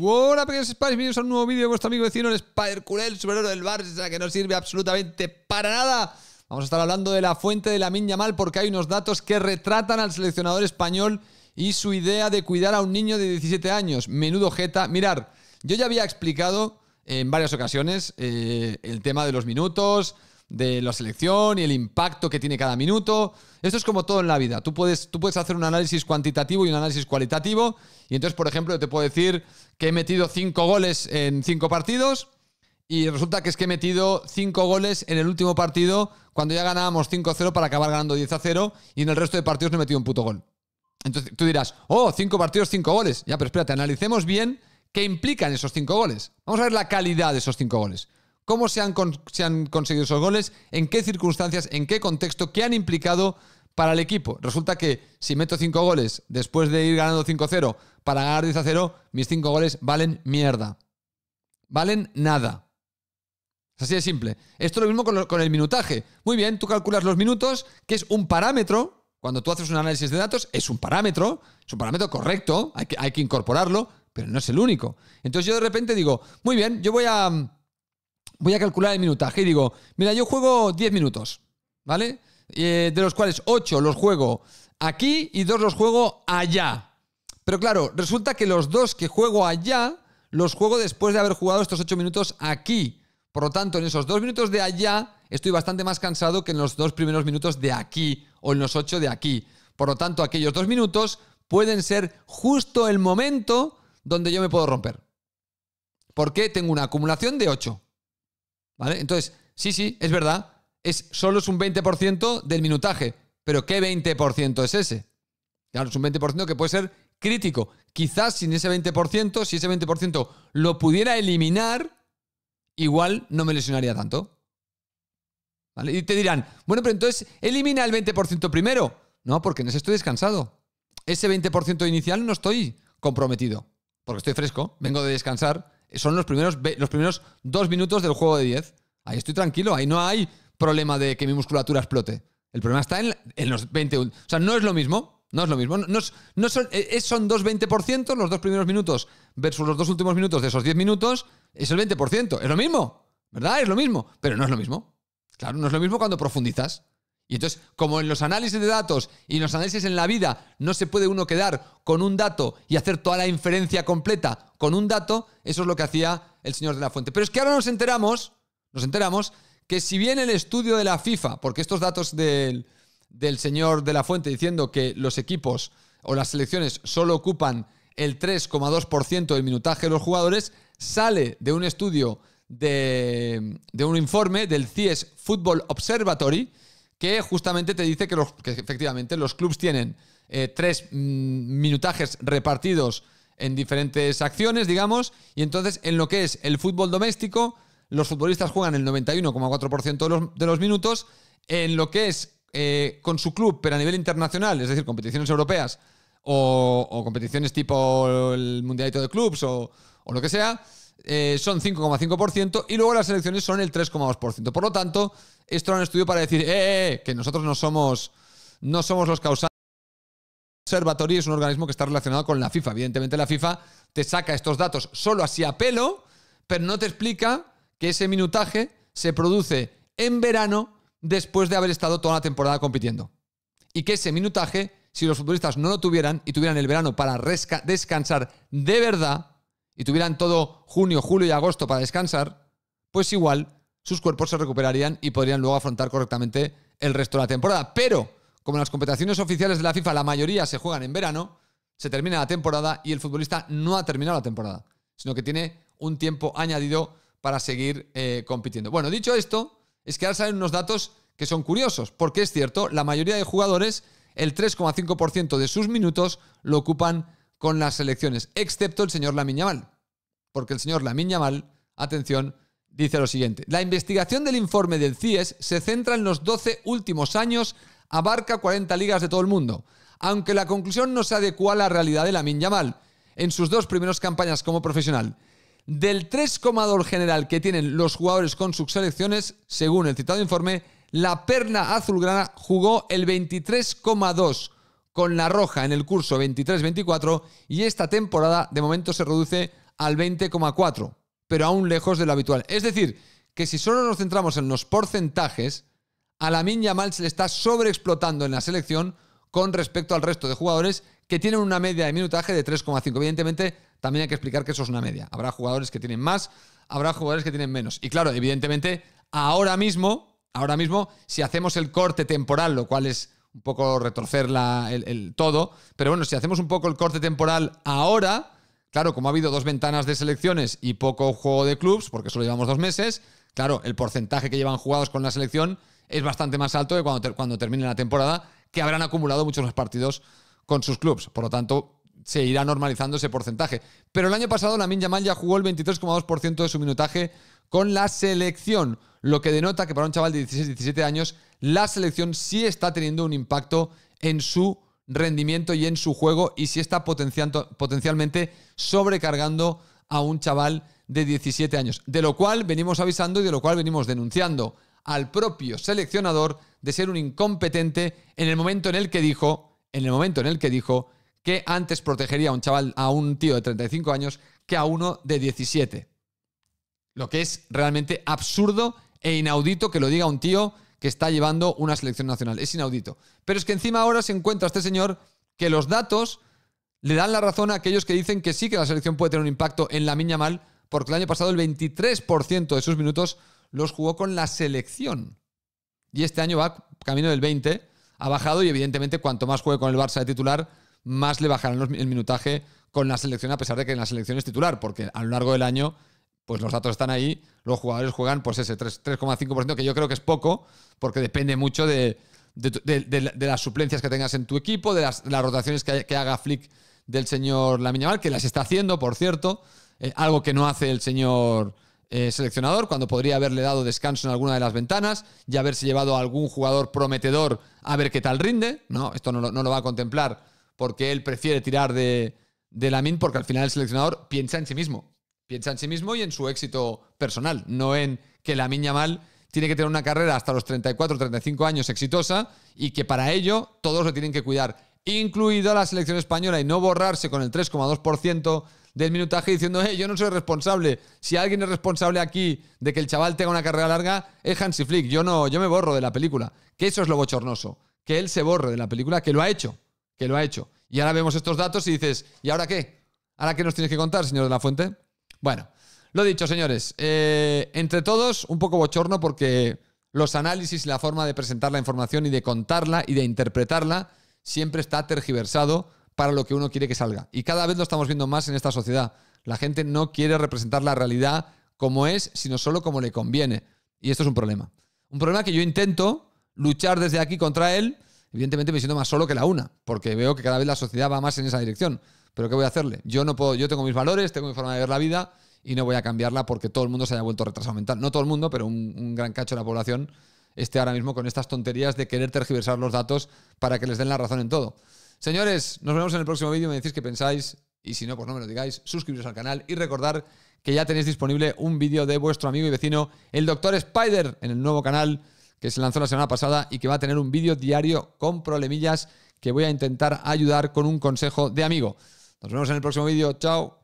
Hola pequeños españoles! bienvenidos a un nuevo vídeo de vuestro amigo vecino, el Spider Curel, superhéroe del Barça, que no sirve absolutamente para nada. Vamos a estar hablando de la fuente de la minya mal porque hay unos datos que retratan al seleccionador español y su idea de cuidar a un niño de 17 años. Menudo jeta. Mirar, yo ya había explicado en varias ocasiones eh, el tema de los minutos, de la selección y el impacto que tiene cada minuto. Esto es como todo en la vida. Tú puedes, tú puedes hacer un análisis cuantitativo y un análisis cualitativo. Y entonces, por ejemplo, te puedo decir que he metido cinco goles en cinco partidos y resulta que es que he metido cinco goles en el último partido cuando ya ganábamos 5-0 para acabar ganando 10-0 y en el resto de partidos no he metido un puto gol. Entonces tú dirás, oh, cinco partidos, cinco goles. Ya, pero espérate, analicemos bien qué implican esos cinco goles. Vamos a ver la calidad de esos cinco goles cómo se han, se han conseguido esos goles, en qué circunstancias, en qué contexto, qué han implicado para el equipo. Resulta que si meto 5 goles después de ir ganando 5-0 para ganar 10-0, mis 5 goles valen mierda. Valen nada. Es así de simple. Esto es lo mismo con, con, el minutaje. Muy bien, tú calculas los minutos, que es un parámetro. Cuando tú haces un análisis de datos, es un parámetro, es un parámetro correcto, hay hay que incorporarlo, pero no es el único. Entonces yo de repente digo, muy bien, yo voy a voy a calcular el minutaje y digo, mira, yo juego 10 minutos, ¿vale? Eh, de los cuales 8 los juego aquí y 2 los juego allá. Pero claro, resulta que los 2 que juego allá los juego después de haber jugado estos 8 minutos aquí. Por lo tanto, en esos 2 minutos de allá estoy bastante más cansado que en los 2 primeros minutos de aquí o en los 8 de aquí. Por lo tanto, aquellos 2 minutos pueden ser justo el momento donde yo me puedo romper. Porque tengo una acumulación de 8. Entonces, sí, sí, es verdad. Es, solo es un 20% del minutaje. Pero ¿qué 20% es ese? Claro, es un 20% que puede ser crítico. Quizás sin ese 20%, si ese 20% lo pudiera eliminar, igual no me lesionaría tanto. Y te dirán, bueno, pero entonces elimina el 20% primero. No, porque en ese estoy descansado. Ese 20% inicial no estoy comprometido, porque estoy fresco, vengo de descansar son los primeros, los primeros dos minutos del juego de 10. Ahí estoy tranquilo, ahí no hay problema de que mi musculatura explote. El problema está en, los 20. O sea, no es lo mismo. No es lo mismo. No, es, no son, eh, es, son dos 20% los dos primeros minutos versus los dos últimos minutos de esos 10 minutos. Es el 20%. Es lo mismo. ¿Verdad? Es lo mismo. Pero no es lo mismo. Claro, no es lo mismo cuando profundizas. Y entonces, como en los análisis de datos y en los análisis en la vida no se puede uno quedar con un dato y hacer toda la inferencia completa con un dato, eso es lo que hacía el señor de la Fuente. Pero es que ahora nos enteramos, nos enteramos que si bien el estudio de la FIFA, porque estos datos del, del señor de la Fuente diciendo que los equipos o las selecciones solo ocupan el 3,2% del minutaje de los jugadores, sale de un estudio de, de un informe del CIES Football Observatory, que justamente te dice que, los, efectivamente los clubes tienen eh, tres mm, minutajes repartidos en diferentes acciones, digamos, y entonces en lo que es el fútbol doméstico, los futbolistas juegan el 91,4% de los, minutos, en lo que es eh, con su club, pero a nivel internacional, es decir, competiciones europeas o, competiciones tipo el Mundialito de Clubs o lo que sea, eh, son 5,5% y luego las elecciones son el 3,2%. Por lo tanto, esto era un estudio para decir eh, eh, que nosotros no somos, no somos los causantes. observatorio es un organismo que está relacionado con la FIFA. Evidentemente la FIFA te saca estos datos solo así a pelo, pero no te explica que ese minutaje se produce en verano después de haber estado toda la temporada compitiendo. Y que ese minutaje, si los futbolistas no lo tuvieran y tuvieran el verano para descansar de verdad, y tuvieran todo junio, julio y agosto para descansar, pues igual sus cuerpos se recuperarían y podrían luego afrontar correctamente el resto de la temporada. Pero, como las competiciones oficiales de la FIFA la mayoría se juegan en verano, se termina la temporada y el futbolista no ha terminado la temporada, sino que tiene un tiempo añadido para seguir eh, compitiendo. Bueno, dicho esto, es que ahora salen unos datos que son curiosos, porque es cierto, la mayoría de jugadores, el 3,5% de sus minutos lo ocupan con las elecciones, excepto el señor Lamin Yamal. Porque el señor Lamin Yamal, atención, dice lo siguiente. La investigación del informe del CIES se centra en los 12 últimos años, abarca 40 ligas de todo el mundo. Aunque la conclusión no se adecua a la realidad de Lamin Yamal en sus dos primeras campañas como profesional. Del 3,2 general que tienen los jugadores con sus selecciones, según el citado informe, la perna azulgrana jugó el 23,2 con la roja en el curso 23-24 y esta temporada de momento se reduce al 20,4, pero aún lejos de lo habitual. Es decir, que si solo nos centramos en los porcentajes, a la mal se le está sobreexplotando en la selección con respecto al resto de jugadores que tienen una media de minutaje de 3,5. Evidentemente, también hay que explicar que eso es una media. Habrá jugadores que tienen más, habrá jugadores que tienen menos. Y claro, evidentemente, ahora mismo, ahora mismo, si hacemos el corte temporal, lo cual es un poco retorcer el, todo. Pero bueno, si hacemos un poco el corte temporal ahora, claro, como ha habido dos ventanas de selecciones y poco juego de clubs, porque solo llevamos dos meses, claro, el porcentaje que llevan jugados con la selección es bastante más alto que cuando, cuando termine la temporada, que habrán acumulado muchos más partidos con sus clubs. Por lo tanto, se irá normalizando ese porcentaje. Pero el año pasado la Yamal ya jugó el 23,2% de su minutaje con la selección, lo que denota que para un chaval de 16-17 años la selección sí está teniendo un impacto en su rendimiento y en su juego y sí está potencialmente sobrecargando a un chaval de 17 años, de lo cual venimos avisando y de lo cual venimos denunciando al propio seleccionador de ser un incompetente en el momento en el que dijo, en el momento en el que dijo que antes protegería a un chaval, a un tío de 35 años, que a uno de 17. Lo que es realmente absurdo e inaudito que lo diga un tío que está llevando una selección nacional. Es inaudito. Pero es que encima ahora se encuentra este señor que los datos le dan la razón a aquellos que dicen que sí que la selección puede tener un impacto en la miña mal, porque el año pasado el 23% de sus minutos los jugó con la selección. Y este año va camino del 20, ha bajado y evidentemente cuanto más juegue con el Barça de titular, más le bajarán el minutaje con la selección, a pesar de que en la selección es titular, porque a lo largo del año, pues los datos están ahí, los jugadores juegan, pues ese 3,5%, que yo creo que es poco, porque depende mucho de, las suplencias que tengas en tu equipo, de las, rotaciones que, haga Flick del señor Lamiñamal, que las está haciendo, por cierto, eh, algo que no hace el señor. Eh, seleccionador, cuando podría haberle dado descanso en alguna de las ventanas y haberse llevado a algún jugador prometedor a ver qué tal rinde. No, esto no no lo va a contemplar porque él prefiere tirar de, de Lamin porque al final el seleccionador piensa en sí mismo. Piensa en sí mismo y en su éxito personal, no en que Lamin Yamal tiene que tener una carrera hasta los 34, 35 años exitosa y que para ello todos lo tienen que cuidar, incluida la selección española, y no borrarse con el 3,2% del minutaje diciendo, hey, eh, yo no soy responsable. Si alguien es responsable aquí de que el chaval tenga una carrera larga, es Hansi Flick. Yo no, yo me borro de la película. Que eso es lo bochornoso. Que él se borre de la película, que lo ha hecho que lo ha hecho. Y ahora vemos estos datos y dices, ¿y ahora qué? ¿Ahora qué nos tienes que contar, señor de la Fuente? Bueno, lo dicho, señores. Eh, entre todos, un poco bochorno porque los análisis y la forma de presentar la información y de contarla y de interpretarla siempre está tergiversado para lo que uno quiere que salga. Y cada vez lo estamos viendo más en esta sociedad. La gente no quiere representar la realidad como es, sino solo como le conviene. Y esto es un problema. Un problema que yo intento luchar desde aquí contra él Evidentemente me siento más solo que la una, porque veo que cada vez la sociedad va más en esa dirección. Pero ¿qué voy a hacerle? Yo no puedo, yo tengo mis valores, tengo mi forma de ver la vida y no voy a cambiarla porque todo el mundo se haya vuelto retrasado mental. No todo el mundo, pero un, gran cacho de la población esté ahora mismo con estas tonterías de querer tergiversar los datos para que les den la razón en todo. Señores, nos vemos en el próximo vídeo. Me decís qué pensáis y si no, pues no me lo digáis. Suscribiros al canal y recordar que ya tenéis disponible un vídeo de vuestro amigo y vecino, el Dr. Spider, en el nuevo canal que se lanzó la semana pasada y que va a tener un vídeo diario con problemillas que voy a intentar ayudar con un consejo de amigo. Nos vemos en el próximo vídeo. Chao.